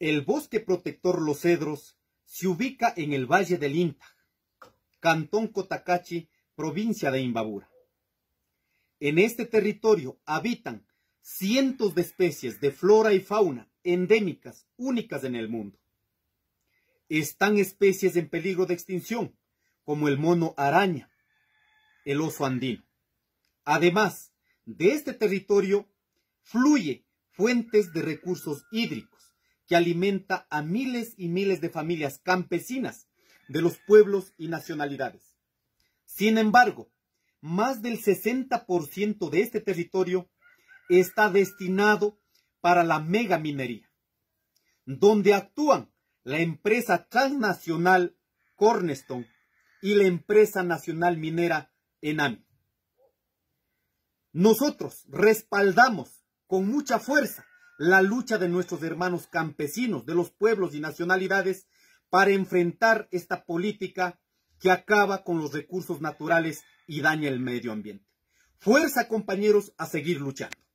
El bosque protector Los Cedros se ubica en el valle del Inta, cantón Cotacachi, provincia de Imbabura. En este territorio habitan cientos de especies de flora y fauna endémicas, únicas en el mundo. Están especies en peligro de extinción, como el mono araña, el oso andino. Además, de este territorio fluyen fuentes de recursos hídricos que alimenta a miles y miles de familias campesinas de los pueblos y nacionalidades. Sin embargo, más del 60% de este territorio está destinado para la megaminería, donde actúan la empresa transnacional Cornerstone y la empresa nacional minera Enami. Nosotros respaldamos con mucha fuerza la lucha de nuestros hermanos campesinos, de los pueblos y nacionalidades, para enfrentar esta política que acaba con los recursos naturales y daña el medio ambiente. Fuerza, compañeros, a seguir luchando.